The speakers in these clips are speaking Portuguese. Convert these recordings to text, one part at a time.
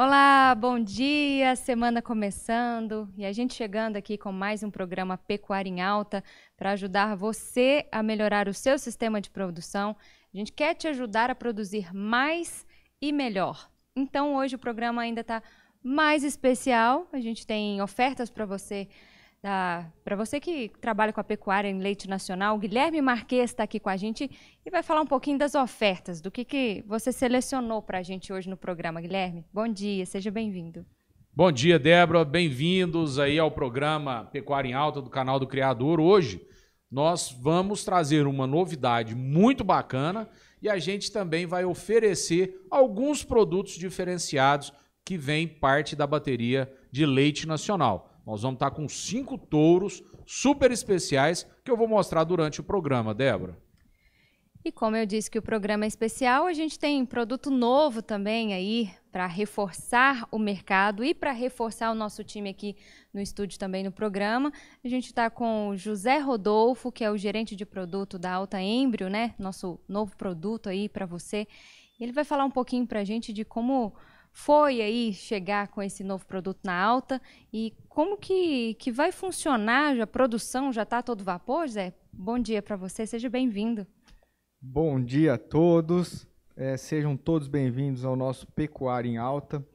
Olá, bom dia! Semana começando e a gente chegando aqui com mais um programa Pecuária em Alta para ajudar você a melhorar o seu sistema de produção. A gente quer te ajudar a produzir mais e melhor. Então, hoje o programa ainda está mais especial. A gente tem ofertas para você para você que trabalha com a pecuária em leite nacional, o Guilherme Marquês está aqui com a gente e vai falar um pouquinho das ofertas, do que, que você selecionou para a gente hoje no programa. Guilherme, bom dia, seja bem-vindo. Bom dia, Débora, bem-vindos aí ao programa Pecuária em Alta do canal do Criador. Hoje nós vamos trazer uma novidade muito bacana e a gente também vai oferecer alguns produtos diferenciados que vêm parte da bateria de leite nacional. Nós vamos estar com cinco touros super especiais que eu vou mostrar durante o programa, Débora. E como eu disse que o programa é especial, a gente tem produto novo também aí para reforçar o mercado e para reforçar o nosso time aqui no estúdio também no programa. A gente está com o José Rodolfo, que é o gerente de produto da Alta Embrio, né? Nosso novo produto aí para você. Ele vai falar um pouquinho para a gente de como foi aí chegar com esse novo produto na alta e como que, que vai funcionar? A produção já está todo vapor, Zé? Bom dia para você, seja bem-vindo. Bom dia a todos, é, sejam todos bem-vindos ao nosso Pecuária em Alta.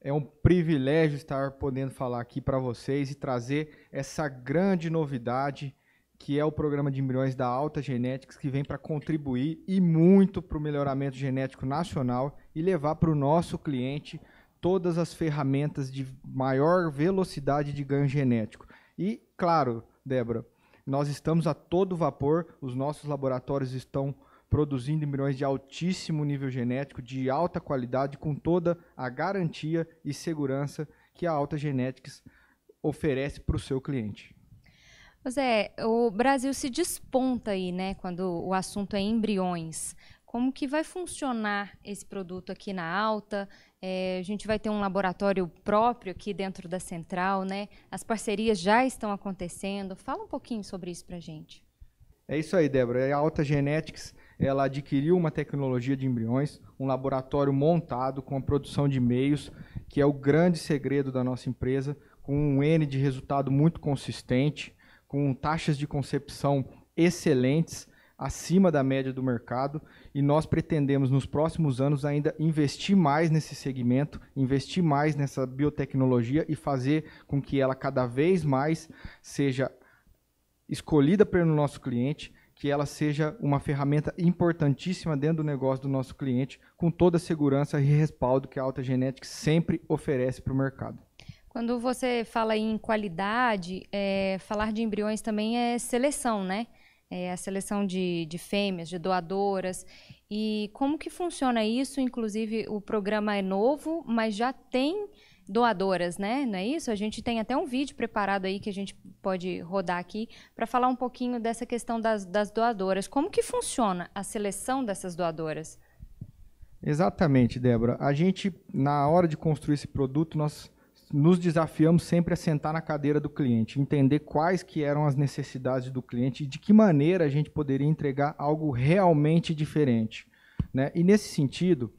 É um privilégio estar podendo falar aqui para vocês e trazer essa grande novidade que é o programa de embriões da Alta Genetics, que vem para contribuir e muito para o melhoramento genético nacional e levar para o nosso cliente todas as ferramentas de maior velocidade de ganho genético. E, claro, Débora, nós estamos a todo vapor, os nossos laboratórios estão produzindo embriões de altíssimo nível genético, de alta qualidade, com toda a garantia e segurança que a Alta Genetics oferece para o seu cliente. Zé, o Brasil se desponta aí, né, quando o assunto é embriões. Como que vai funcionar esse produto aqui na alta? É, a gente vai ter um laboratório próprio aqui dentro da central, né? As parcerias já estão acontecendo. Fala um pouquinho sobre isso para gente. É isso aí, Débora. É a Alta Genetics ela adquiriu uma tecnologia de embriões, um laboratório montado com a produção de meios, que é o grande segredo da nossa empresa, com um N de resultado muito consistente com taxas de concepção excelentes, acima da média do mercado, e nós pretendemos nos próximos anos ainda investir mais nesse segmento, investir mais nessa biotecnologia e fazer com que ela cada vez mais seja escolhida pelo nosso cliente, que ela seja uma ferramenta importantíssima dentro do negócio do nosso cliente, com toda a segurança e respaldo que a Alta Genética sempre oferece para o mercado. Quando você fala em qualidade, é, falar de embriões também é seleção, né? É a seleção de, de fêmeas, de doadoras. E como que funciona isso? Inclusive, o programa é novo, mas já tem doadoras, né? Não é isso? A gente tem até um vídeo preparado aí que a gente pode rodar aqui para falar um pouquinho dessa questão das, das doadoras. Como que funciona a seleção dessas doadoras? Exatamente, Débora. A gente, na hora de construir esse produto, nós nos desafiamos sempre a sentar na cadeira do cliente, entender quais que eram as necessidades do cliente e de que maneira a gente poderia entregar algo realmente diferente. Né? E nesse sentido,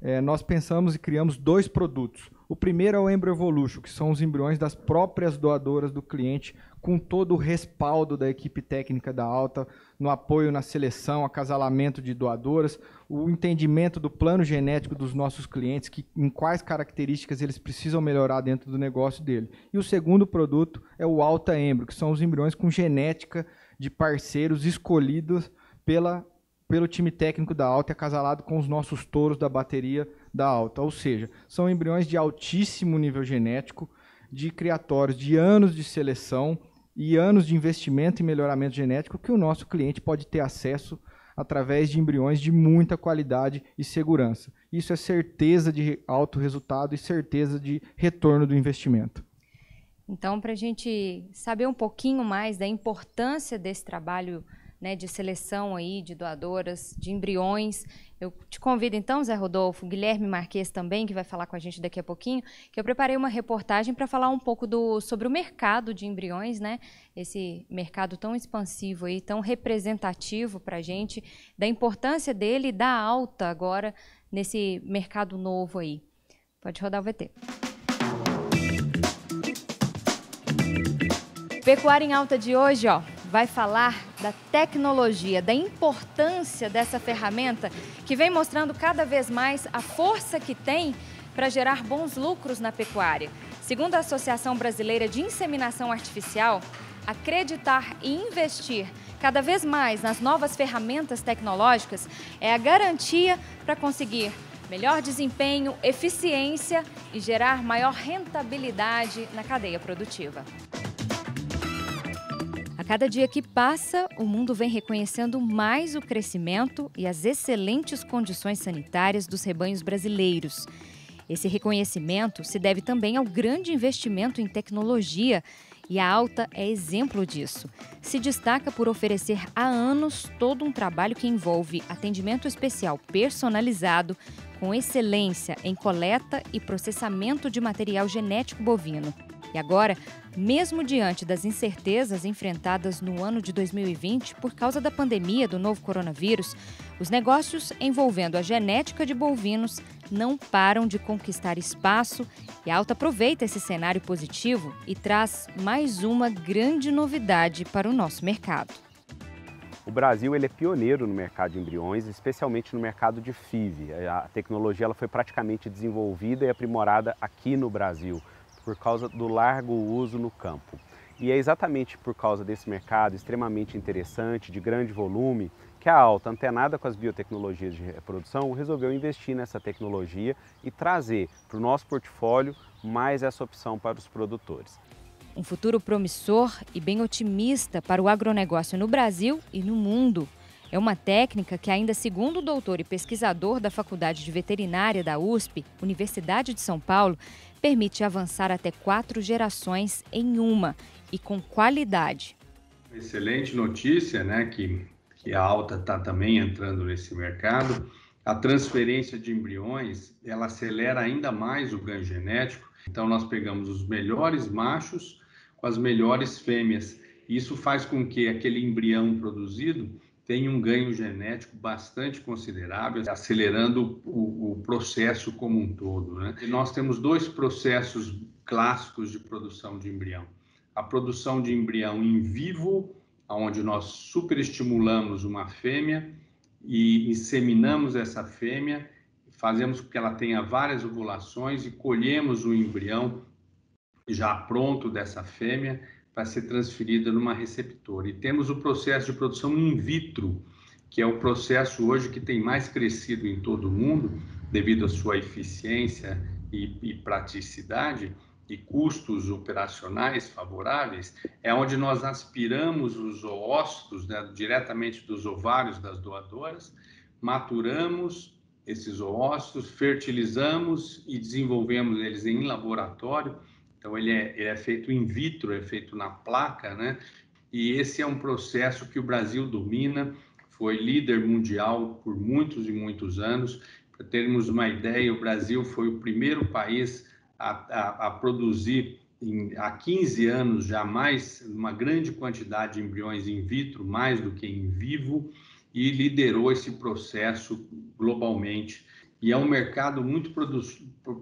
é, nós pensamos e criamos dois produtos. O primeiro é o Embryo Evolution, que são os embriões das próprias doadoras do cliente, com todo o respaldo da equipe técnica da alta, no apoio na seleção, acasalamento de doadoras, o entendimento do plano genético dos nossos clientes, que, em quais características eles precisam melhorar dentro do negócio dele. E o segundo produto é o Alta Embro que são os embriões com genética de parceiros escolhidos pela pelo time técnico da Alta e acasalado com os nossos touros da bateria da Alta. Ou seja, são embriões de altíssimo nível genético, de criatórios de anos de seleção e anos de investimento e melhoramento genético que o nosso cliente pode ter acesso através de embriões de muita qualidade e segurança. Isso é certeza de alto resultado e certeza de retorno do investimento. Então, para a gente saber um pouquinho mais da importância desse trabalho né, de seleção aí, de doadoras, de embriões. Eu te convido então, Zé Rodolfo, Guilherme Marques também, que vai falar com a gente daqui a pouquinho, que eu preparei uma reportagem para falar um pouco do, sobre o mercado de embriões, né? Esse mercado tão expansivo e tão representativo para a gente, da importância dele e da alta agora nesse mercado novo aí. Pode rodar o VT. Pecuária em alta de hoje, ó vai falar da tecnologia, da importância dessa ferramenta que vem mostrando cada vez mais a força que tem para gerar bons lucros na pecuária. Segundo a Associação Brasileira de Inseminação Artificial, acreditar e investir cada vez mais nas novas ferramentas tecnológicas é a garantia para conseguir melhor desempenho, eficiência e gerar maior rentabilidade na cadeia produtiva. A cada dia que passa, o mundo vem reconhecendo mais o crescimento e as excelentes condições sanitárias dos rebanhos brasileiros. Esse reconhecimento se deve também ao grande investimento em tecnologia e a alta é exemplo disso. Se destaca por oferecer há anos todo um trabalho que envolve atendimento especial personalizado, com excelência em coleta e processamento de material genético bovino. E agora, mesmo diante das incertezas enfrentadas no ano de 2020 por causa da pandemia do novo coronavírus, os negócios envolvendo a genética de bovinos não param de conquistar espaço e a Alta aproveita esse cenário positivo e traz mais uma grande novidade para o nosso mercado. O Brasil ele é pioneiro no mercado de embriões, especialmente no mercado de FIV. A tecnologia ela foi praticamente desenvolvida e aprimorada aqui no Brasil por causa do largo uso no campo. E é exatamente por causa desse mercado extremamente interessante, de grande volume, que a Alta, antenada com as biotecnologias de reprodução, resolveu investir nessa tecnologia e trazer para o nosso portfólio mais essa opção para os produtores. Um futuro promissor e bem otimista para o agronegócio no Brasil e no mundo. É uma técnica que, ainda segundo o doutor e pesquisador da Faculdade de Veterinária da USP, Universidade de São Paulo, permite avançar até quatro gerações em uma e com qualidade. Excelente notícia, né? Que, que a alta está também entrando nesse mercado. A transferência de embriões ela acelera ainda mais o ganho genético. Então nós pegamos os melhores machos com as melhores fêmeas. Isso faz com que aquele embrião produzido tem um ganho genético bastante considerável, acelerando o, o processo como um todo. Né? nós temos dois processos clássicos de produção de embrião: a produção de embrião em vivo, onde nós superestimulamos uma fêmea e inseminamos essa fêmea, fazemos com que ela tenha várias ovulações e colhemos o embrião já pronto dessa fêmea para ser transferida numa receptora. E temos o processo de produção in vitro, que é o processo hoje que tem mais crescido em todo o mundo, devido à sua eficiência e, e praticidade e custos operacionais favoráveis, é onde nós aspiramos os oócitos né, diretamente dos ovários das doadoras, maturamos esses oócitos, fertilizamos e desenvolvemos eles em laboratório então, ele é, ele é feito in vitro, é feito na placa, né? E esse é um processo que o Brasil domina, foi líder mundial por muitos e muitos anos. Para termos uma ideia, o Brasil foi o primeiro país a, a, a produzir em, há 15 anos já mais uma grande quantidade de embriões in vitro, mais do que em vivo, e liderou esse processo globalmente. E é um mercado muito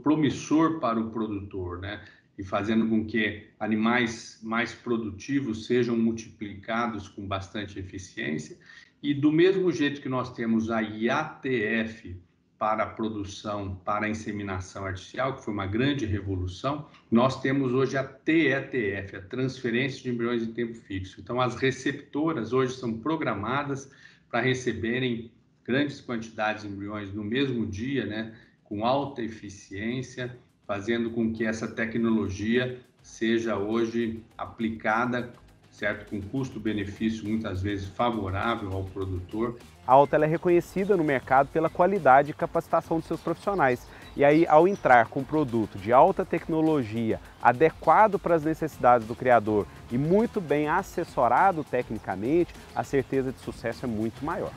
promissor para o produtor, né? e fazendo com que animais mais produtivos sejam multiplicados com bastante eficiência. E do mesmo jeito que nós temos a IATF para a produção, para a inseminação artificial, que foi uma grande revolução, nós temos hoje a TETF, a transferência de embriões em tempo fixo. Então, as receptoras hoje são programadas para receberem grandes quantidades de embriões no mesmo dia, né, com alta eficiência fazendo com que essa tecnologia seja hoje aplicada, certo, com custo-benefício muitas vezes favorável ao produtor. A Alta é reconhecida no mercado pela qualidade e capacitação dos seus profissionais. E aí, ao entrar com um produto de alta tecnologia, adequado para as necessidades do criador e muito bem assessorado tecnicamente, a certeza de sucesso é muito maior.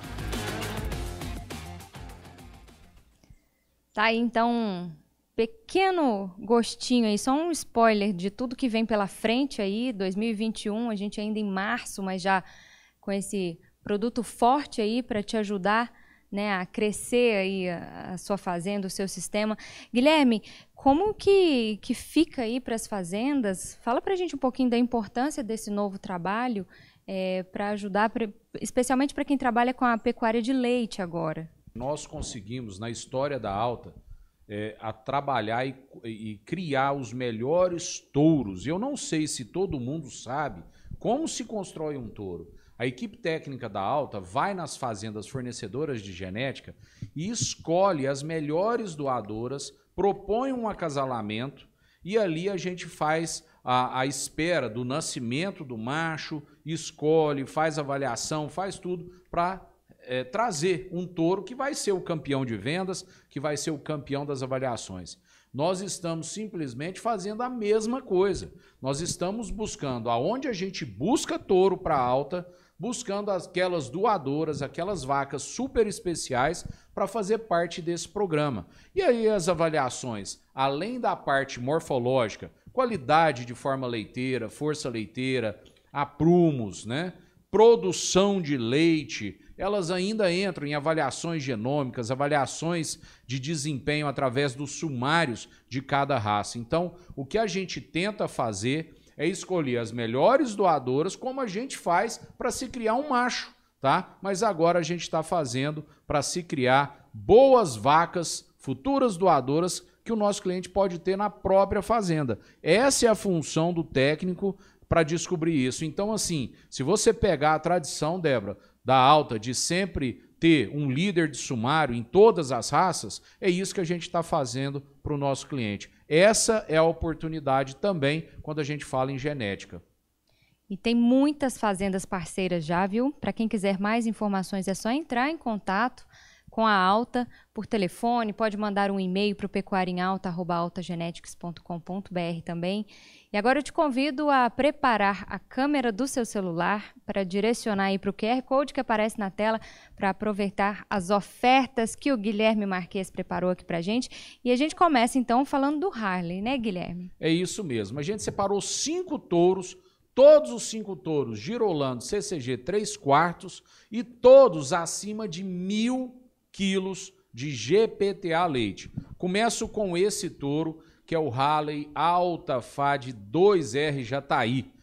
Tá aí, então pequeno gostinho aí, só um spoiler de tudo que vem pela frente aí, 2021, a gente ainda em março, mas já com esse produto forte aí para te ajudar né, a crescer aí a, sua fazenda, o seu sistema. Guilherme, como que, que fica aí para as fazendas? Fala para a gente um pouquinho da importância desse novo trabalho é, para ajudar, pra, especialmente para quem trabalha com a pecuária de leite agora. Nós conseguimos, na história da alta, é, a trabalhar e, e, criar os melhores touros. Eu não sei se todo mundo sabe como se constrói um touro. A equipe técnica da Alta vai nas fazendas fornecedoras de genética e escolhe as melhores doadoras, propõe um acasalamento e ali a gente faz a, a espera do nascimento do macho, escolhe, faz avaliação, faz tudo para é, trazer um touro que vai ser o campeão de vendas, que vai ser o campeão das avaliações. Nós estamos simplesmente fazendo a mesma coisa. Nós estamos buscando aonde a gente busca touro para alta, buscando aquelas doadoras, aquelas vacas super especiais para fazer parte desse programa. E aí as avaliações, além da parte morfológica, qualidade de forma leiteira, força leiteira, aprumos, né? Produção de leite, elas ainda entram em avaliações genômicas, avaliações de desempenho através dos sumários de cada raça. Então, o que a gente tenta fazer é escolher as melhores doadoras, como a gente faz para se criar um macho, tá? Mas agora a gente está fazendo para se criar boas vacas, futuras doadoras, que o nosso cliente pode ter na própria fazenda. Essa é a função do técnico para descobrir isso. Então, assim, se você pegar a tradição, Débora, da alta de sempre ter um líder de sumário em todas as raças, é isso que a gente está fazendo para o nosso cliente. Essa é a oportunidade também quando a gente fala em genética. E tem muitas fazendas parceiras já, viu? Para quem quiser mais informações é só entrar em contato com a Alta por telefone, pode mandar um e-mail para o pecuariamalta@altagenetics.com.br também. E agora eu te convido a preparar a câmera do seu celular para direcionar aí para o QR Code que aparece na tela para aproveitar as ofertas que o Guilherme Marques preparou aqui para a gente. E a gente começa então falando do Harley, né Guilherme? É isso mesmo. A gente separou cinco touros todos os cinco touros girolando CCG 3 quartos e todos acima de mil quilos de GPTA leite. Começo com esse touro, que é o Harley Alta Fad 2R Jataí. Tá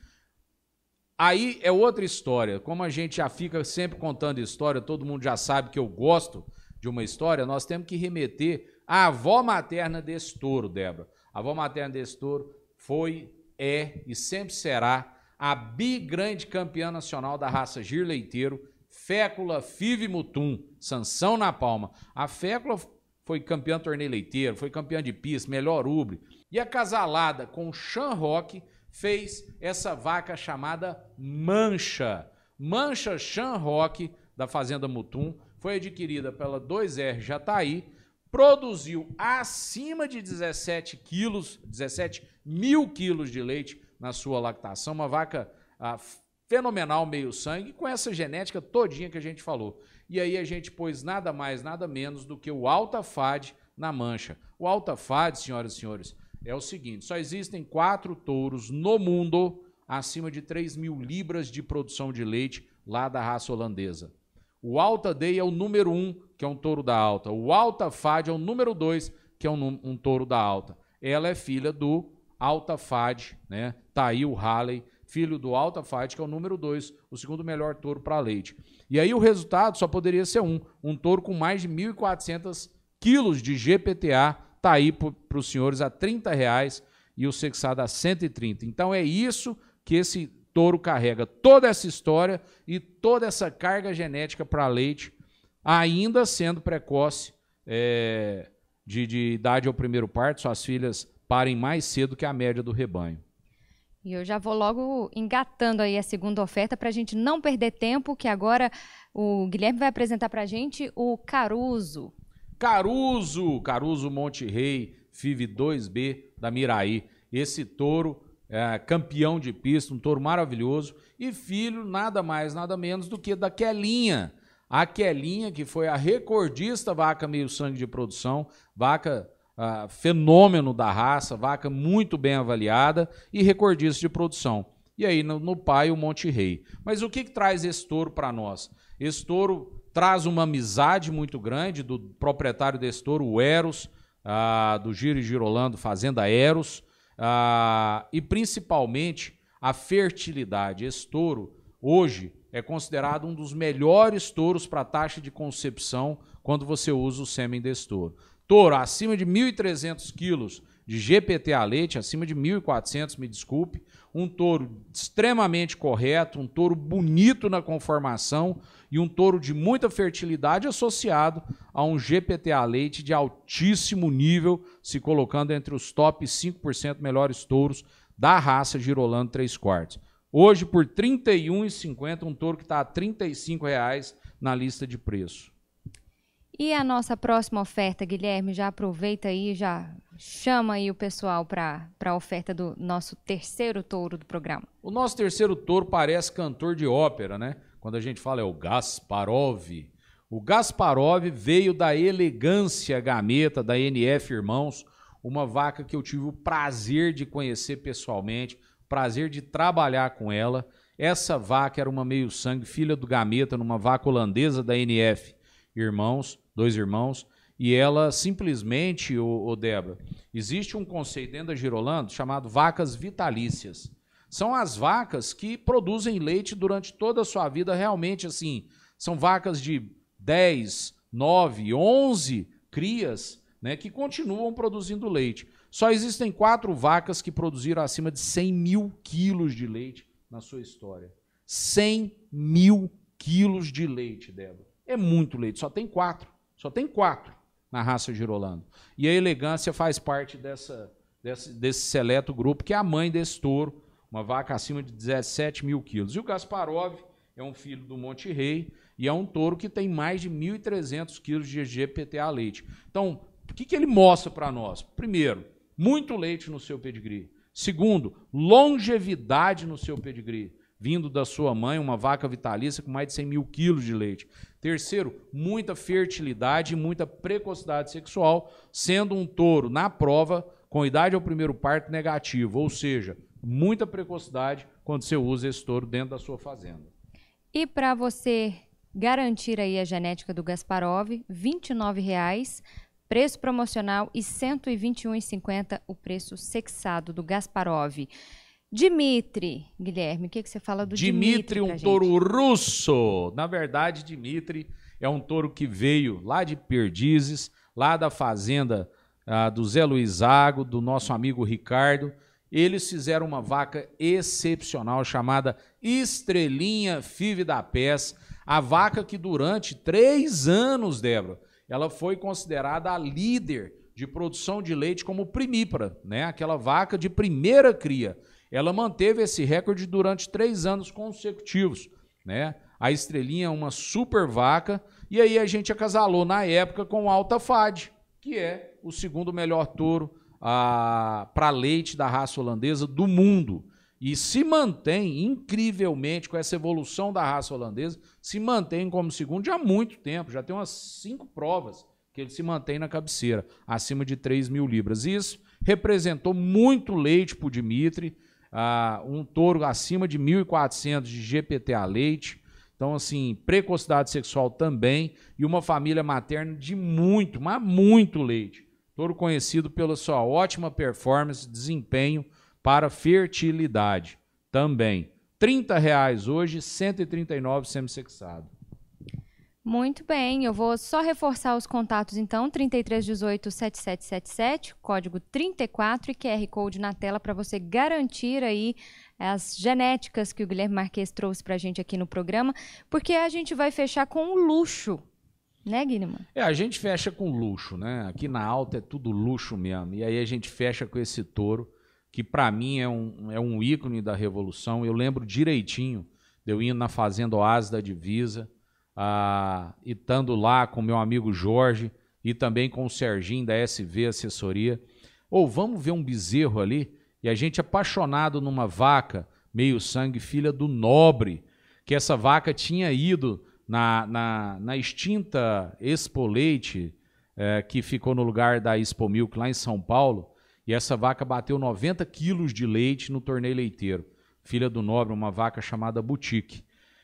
aí é outra história. Como a gente já fica sempre contando história, todo mundo já sabe que eu gosto de uma história, nós temos que remeter à avó materna desse touro, Débora. A avó materna desse touro foi, é e sempre será a bi grande campeã nacional da raça Gir leiteiro fécula, five mutum, sanção na palma. A fécula foi campeã torneio leiteiro, foi campeã de pista, melhor ubre. E a casalada com Chan Rock fez essa vaca chamada Mancha. Mancha Chan Rock, da Fazenda Mutum, foi adquirida pela 2R Jataí, produziu acima de 17 quilos, 17 mil quilos de leite na sua lactação, uma vaca a, fenomenal meio-sangue, com essa genética todinha que a gente falou. E aí a gente pôs nada mais, nada menos do que o Alta Fad na mancha. O FAD, senhoras e senhores, é o seguinte: só existem quatro touros no mundo acima de 3 mil libras de produção de leite lá da raça holandesa. O Alta Day é o número um, que é um touro da alta. O Alta Fad é o número dois, que é um, um touro da alta. Ela é filha do Alta Fad né? Tá aí o Halley filho do Alta Fight, que é o número 2, o segundo melhor touro para leite. E aí o resultado só poderia ser um, um touro com mais de 1.400 quilos de GPTA, tá aí para os senhores a 30 reais e o sexado a 130. Então é isso que esse touro carrega, toda essa história e toda essa carga genética para leite, ainda sendo precoce, é, de, de idade ao primeiro parto, suas filhas parem mais cedo que a média do rebanho. E eu já vou logo engatando aí a segunda oferta para a gente não perder tempo, que agora o Guilherme vai apresentar para a gente o Caruso. Caruso, Caruso Monte Rei, FIV 2B da Miraí. Esse touro é, campeão de pista, um touro maravilhoso e filho nada mais, nada menos do que da Quelinha. A Quelinha que foi a recordista vaca meio sangue de produção, vaca fenômeno da raça, vaca muito bem avaliada e recordista de produção. E aí no, no pai o Monte Rei. Mas o que, que traz esse touro para nós? Esse touro traz uma amizade muito grande do proprietário desse touro, o Eros, ah, do Giro e Girolando, Fazenda Eros, ah, e principalmente a fertilidade. Esse touro hoje é considerado um dos melhores touros para taxa de concepção quando você usa o sêmen desse touro. Touro, acima de 1.300 quilos de GPT a leite, acima de 1.400, me desculpe. Um touro extremamente correto, um touro bonito na conformação e um touro de muita fertilidade associado a um GPT a leite de altíssimo nível, se colocando entre os top 5% melhores touros da raça Girolando 3 quartos. Hoje, por R$ 31,50, um touro que está a R$ 35 reais na lista de preço. E a nossa próxima oferta, Guilherme, já aproveita aí, já chama aí o pessoal para a oferta do nosso terceiro touro do programa. O nosso terceiro touro parece cantor de ópera, né? Quando a gente fala é o Gasparov. O Gasparov veio da Elegância Gameta, da NF Irmãos, uma vaca que eu tive o prazer de conhecer pessoalmente, prazer de trabalhar com ela. Essa vaca era uma meio-sangue, filha do Gameta, numa vaca holandesa da NF Irmãos dois irmãos, e ela simplesmente, o, o Débora, existe um conceito dentro da Girolando chamado vacas vitalícias. São as vacas que produzem leite durante toda a sua vida, realmente assim, são vacas de 10, 9, 11 crias, né, que continuam produzindo leite. Só existem quatro vacas que produziram acima de 100 mil quilos de leite na sua história. 100 mil quilos de leite, Débora. É muito leite, só tem quatro. Só tem quatro na raça girolando. E a elegância faz parte dessa, desse, desse seleto grupo, que é a mãe desse touro, uma vaca acima de 17 mil quilos. E o Gasparov é um filho do Monte Rei e é um touro que tem mais de 1.300 quilos de GPTA leite. Então, o que, que ele mostra para nós? Primeiro, muito leite no seu pedigree. Segundo, longevidade no seu pedigree vindo da sua mãe, uma vaca vitalícia com mais de 100 mil quilos de leite. Terceiro, muita fertilidade e muita precocidade sexual, sendo um touro na prova com idade ao primeiro parto negativo, ou seja, muita precocidade quando você usa esse touro dentro da sua fazenda. E para você garantir aí a genética do Gasparov, R$ 29,00, preço promocional e R$ 121,50 o preço sexado do Gasparov. Dimitri, Guilherme, o que, que você fala do Dimitri? Dimitri, um touro russo. Na verdade, Dimitri é um touro que veio lá de Perdizes, lá da fazenda ah, do Zé Luizago, do nosso amigo Ricardo. Eles fizeram uma vaca excepcional chamada Estrelinha Five da Pés. A vaca que durante três anos, Débora, ela foi considerada a líder de produção de leite como primípara, né? aquela vaca de primeira cria. Ela manteve esse recorde durante três anos consecutivos, né? A estrelinha é uma super vaca, e aí a gente acasalou na época com Alta Fad, que é o segundo melhor touro ah, para leite da raça holandesa do mundo. E se mantém incrivelmente com essa evolução da raça holandesa, se mantém como segundo já há muito tempo, já tem umas cinco provas que ele se mantém na cabeceira, acima de 3 mil libras. Isso representou muito leite para o Dimitri, ah, um touro acima de 1.400 de GPT a leite. Então, assim, precocidade sexual também. E uma família materna de muito, mas muito leite. Touro conhecido pela sua ótima performance, desempenho para fertilidade também. R$ reais hoje, 139 semissexado. Muito bem, eu vou só reforçar os contatos então, 3318 7777, código 34 e QR Code na tela para você garantir aí as genéticas que o Guilherme Marques trouxe para a gente aqui no programa, porque a gente vai fechar com o luxo, né, Guilherme? É, a gente fecha com luxo, né? Aqui na alta é tudo luxo mesmo, e aí a gente fecha com esse touro, que para mim é um, é um ícone da revolução, eu lembro direitinho, eu indo na Fazenda Oásis da Divisa, ah, e estando lá com meu amigo Jorge e também com o Serginho da SV Assessoria. Ou oh, vamos ver um bezerro ali e a gente apaixonado numa vaca, meio sangue, filha do nobre, que essa vaca tinha ido na, na, na extinta Expo Leite, eh, que ficou no lugar da Expo Milk lá em São Paulo, e essa vaca bateu 90 quilos de leite no torneio leiteiro. Filha do nobre, uma vaca chamada Boutique.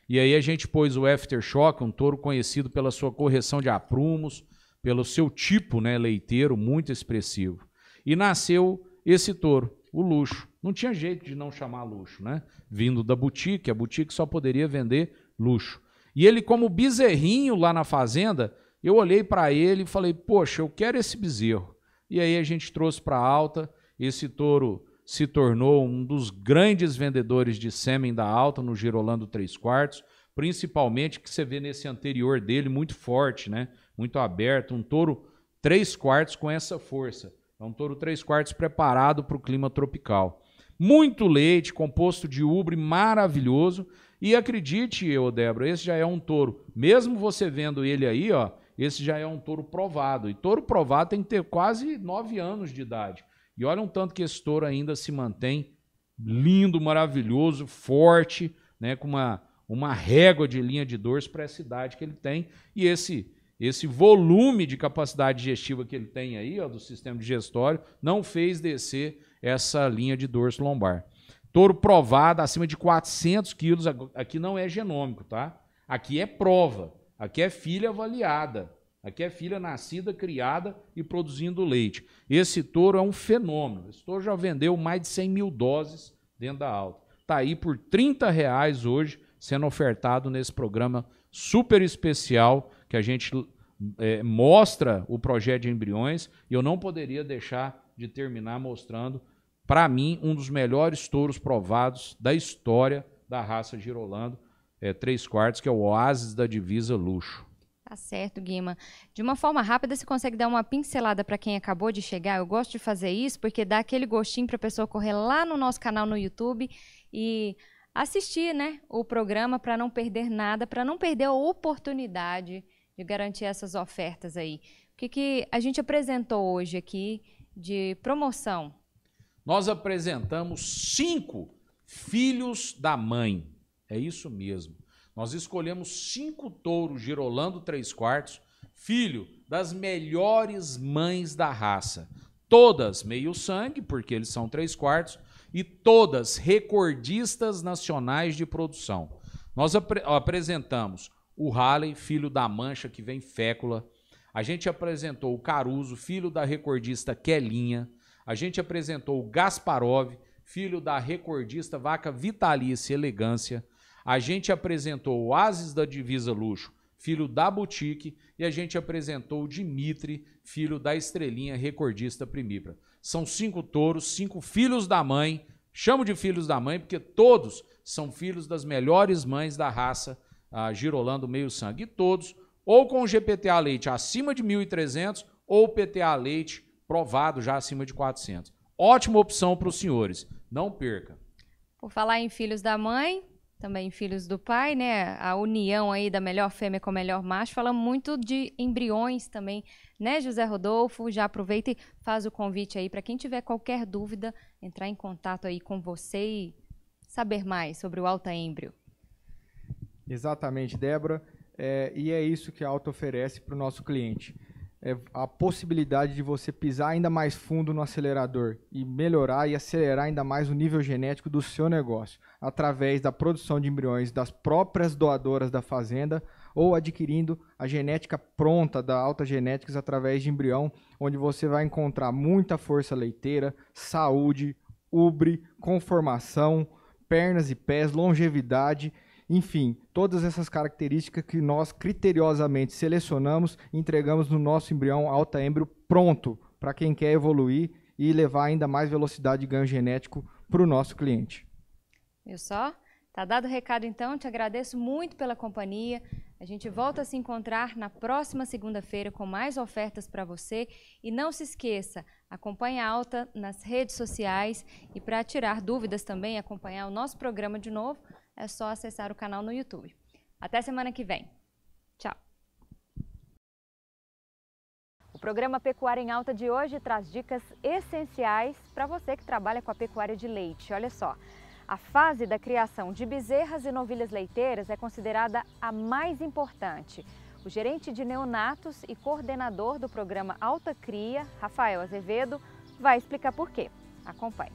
E aí a gente pôs o Aftershock, um touro conhecido pela sua correção de aprumos, pelo seu tipo né, leiteiro muito expressivo. E nasceu esse touro, o luxo. Não tinha jeito de não chamar luxo, né? Vindo da boutique, a boutique só poderia vender luxo. E ele, como bezerrinho lá na fazenda, eu olhei para ele e falei: Poxa, eu quero esse bezerro. E aí a gente trouxe para alta. Esse touro se tornou um dos grandes vendedores de sêmen da alta no Girolando 3 quartos, principalmente que você vê nesse anterior dele muito forte, né? muito aberto, um touro 3 quartos com essa força. É um touro 3 quartos preparado para o clima tropical. Muito leite, composto de ubre maravilhoso. E acredite, eu, Débora, esse já é um touro. Mesmo você vendo ele aí, ó, esse já é um touro provado. E touro provado tem que ter quase 9 anos de idade. E olha um tanto que esse touro ainda se mantém lindo, maravilhoso, forte, né, com uma, uma régua de linha de dorso para essa idade que ele tem. E esse esse volume de capacidade digestiva que ele tem aí, ó, do sistema digestório, não fez descer essa linha de dorso lombar. Touro provado acima de 400 quilos, aqui não é genômico, tá? Aqui é prova, aqui é filha avaliada. Aqui é filha nascida, criada e produzindo leite. Esse touro é um fenômeno. Esse touro já vendeu mais de 100 mil doses dentro da alta. Está aí por 30 reais hoje, sendo ofertado nesse programa super especial que a gente é, mostra o projeto de embriões. E eu não poderia deixar de terminar mostrando, para mim, um dos melhores touros provados da história da raça Girolando, é, quartos, que é o Oásis da Divisa Luxo. Tá certo, Guima. De uma forma rápida, você consegue dar uma pincelada para quem acabou de chegar? Eu gosto de fazer isso porque dá aquele gostinho para a pessoa correr lá no nosso canal no YouTube e assistir né, o programa para não perder nada, para não perder a oportunidade de garantir essas ofertas aí. O que, que a gente apresentou hoje aqui de promoção? Nós apresentamos cinco filhos da mãe. É isso mesmo nós escolhemos cinco touros girolando três quartos, filho das melhores mães da raça. Todas meio sangue, porque eles são três quartos, e todas recordistas nacionais de produção. Nós apresentamos o Halley, filho da Mancha, que vem fécula. A gente apresentou o Caruso, filho da recordista Quelinha. A gente apresentou o Gasparov, filho da recordista Vaca vitalice Elegância. A gente apresentou o Oasis da Divisa Luxo, filho da Boutique, e a gente apresentou o Dimitri, filho da Estrelinha Recordista Primibra. São cinco touros, cinco filhos da mãe. Chamo de filhos da mãe porque todos são filhos das melhores mães da raça ah, Girolando Meio Sangue. E todos, ou com o GPTA Leite acima de 1.300, ou PTA Leite provado já acima de 400. Ótima opção para os senhores. Não perca. Por falar em filhos da mãe, também filhos do pai, né? A união aí da melhor fêmea com o melhor macho. Fala muito de embriões também, né, José Rodolfo? Já aproveita e faz o convite aí para quem tiver qualquer dúvida, entrar em contato aí com você e saber mais sobre o alta embrio. Exatamente, Débora. É, e é isso que a Alta oferece para o nosso cliente é, a possibilidade de você pisar ainda mais fundo no acelerador e melhorar e acelerar ainda mais o nível genético do seu negócio, através da produção de embriões das próprias doadoras da fazenda ou adquirindo a genética pronta da Alta Genética através de embrião, onde você vai encontrar muita força leiteira, saúde, ubre, conformação, pernas e pés, longevidade enfim, todas essas características que nós criteriosamente selecionamos, entregamos no nosso embrião alta embrio pronto para quem quer evoluir e levar ainda mais velocidade de ganho genético para o nosso cliente. Viu só? Tá dado o recado então, te agradeço muito pela companhia. A gente volta a se encontrar na próxima segunda-feira com mais ofertas para você. E não se esqueça, acompanhe a Alta nas redes sociais e para tirar dúvidas também, acompanhar o nosso programa de novo, é só acessar o canal no YouTube. Até semana que vem. Tchau. O programa Pecuária em Alta de hoje traz dicas essenciais para você que trabalha com a pecuária de leite. Olha só. A fase da criação de bezerras e novilhas leiteiras é considerada a mais importante. O gerente de neonatos e coordenador do programa Alta Cria, Rafael Azevedo, vai explicar por quê. Acompanhe.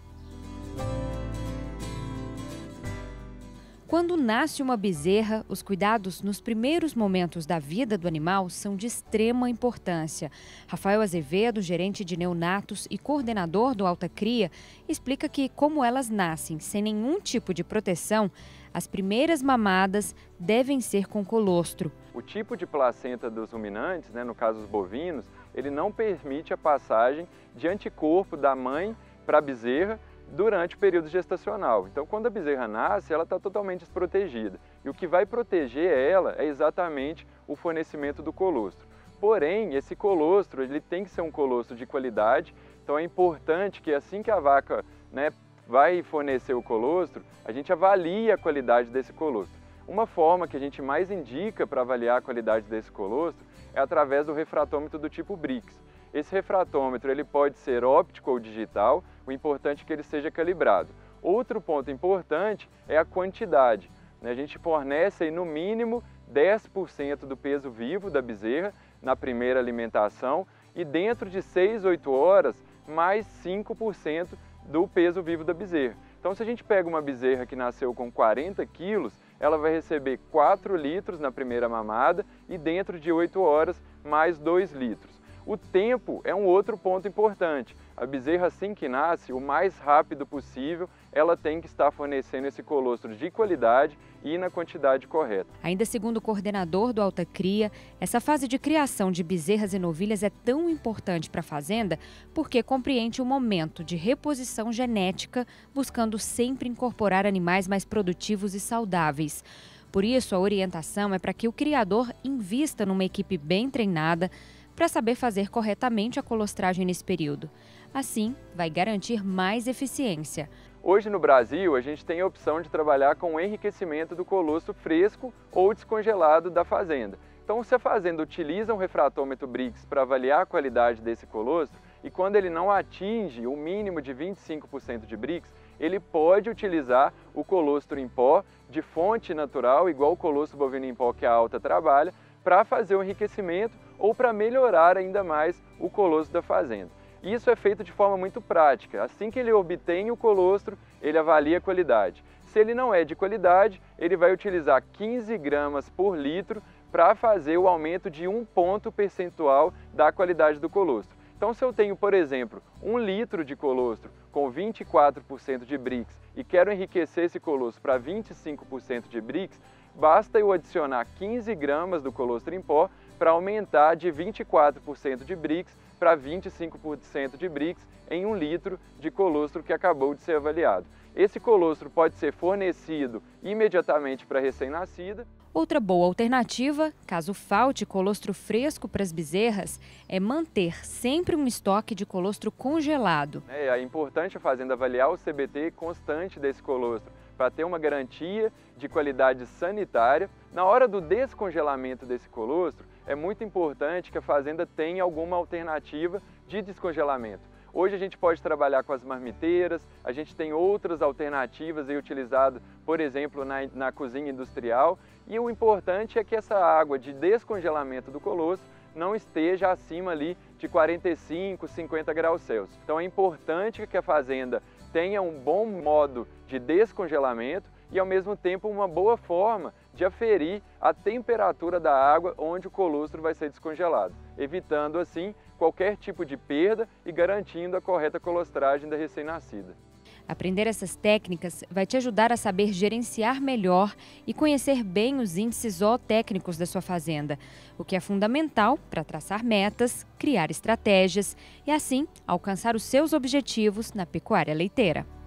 Quando nasce uma bezerra, os cuidados nos primeiros momentos da vida do animal são de extrema importância. Rafael Azevedo, gerente de neonatos e coordenador do Alta Cria, explica que, como elas nascem sem nenhum tipo de proteção, as primeiras mamadas devem ser com colostro. O tipo de placenta dos ruminantes, né, no caso os bovinos, ele não permite a passagem de anticorpo da mãe para a bezerra durante o período gestacional. Então, quando a bezerra nasce, ela está totalmente desprotegida. E o que vai proteger ela é exatamente o fornecimento do colostro. Porém, esse colostro ele tem que ser um colostro de qualidade. Então, é importante que assim que a vaca né, vai fornecer o colostro, a gente avalie a qualidade desse colostro. Uma forma que a gente mais indica para avaliar a qualidade desse colostro é através do refratômetro do tipo BRICS. Esse refratômetro ele pode ser óptico ou digital, o importante é que ele seja calibrado. Outro ponto importante é a quantidade. Né? A gente fornece aí, no mínimo 10% do peso vivo da bezerra na primeira alimentação e dentro de 6, 8 horas, mais 5% do peso vivo da bezerra. Então se a gente pega uma bezerra que nasceu com 40 quilos, ela vai receber 4 litros na primeira mamada e dentro de 8 horas mais 2 litros. O tempo é um outro ponto importante. A bezerra, assim que nasce, o mais rápido possível, ela tem que estar fornecendo esse colostro de qualidade e na quantidade correta. Ainda segundo o coordenador do Alta Cria, essa fase de criação de bezerras e novilhas é tão importante para a fazenda porque compreende o momento de reposição genética, buscando sempre incorporar animais mais produtivos e saudáveis. Por isso, a orientação é para que o criador invista numa equipe bem treinada para saber fazer corretamente a colostragem nesse período. Assim, vai garantir mais eficiência. Hoje no Brasil, a gente tem a opção de trabalhar com o enriquecimento do colosso fresco ou descongelado da fazenda. Então, se a fazenda utiliza um refratômetro BRICS para avaliar a qualidade desse colosso, e quando ele não atinge o mínimo de 25% de BRICS, ele pode utilizar o colostro em pó de fonte natural, igual o colostro bovino em pó que a alta trabalha, para fazer o enriquecimento ou para melhorar ainda mais o colosso da fazenda. Isso é feito de forma muito prática. Assim que ele obtém o colostro, ele avalia a qualidade. Se ele não é de qualidade, ele vai utilizar 15 gramas por litro para fazer o aumento de um ponto percentual da qualidade do colostro. Então, se eu tenho, por exemplo, um litro de colostro com 24% de Brix e quero enriquecer esse colostro para 25% de Brix, basta eu adicionar 15 gramas do colostro em pó para aumentar de 24% de BRICS para 25% de BRICS em um litro de colostro que acabou de ser avaliado. Esse colostro pode ser fornecido imediatamente para a recém-nascida. Outra boa alternativa, caso falte colostro fresco para as bezerras, é manter sempre um estoque de colostro congelado. É, é importante a fazenda avaliar o CBT constante desse colostro para ter uma garantia de qualidade sanitária. Na hora do descongelamento desse colostro, é muito importante que a fazenda tenha alguma alternativa de descongelamento. Hoje a gente pode trabalhar com as marmiteiras, a gente tem outras alternativas aí utilizado, por exemplo, na, na cozinha industrial. E o importante é que essa água de descongelamento do colosso não esteja acima ali de 45, 50 graus Celsius. Então é importante que a fazenda tenha um bom modo de descongelamento e ao mesmo tempo uma boa forma de aferir a temperatura da água onde o colostro vai ser descongelado, evitando assim qualquer tipo de perda e garantindo a correta colostragem da recém-nascida. Aprender essas técnicas vai te ajudar a saber gerenciar melhor e conhecer bem os índices zootécnicos da sua fazenda, o que é fundamental para traçar metas, criar estratégias e, assim, alcançar os seus objetivos na pecuária leiteira.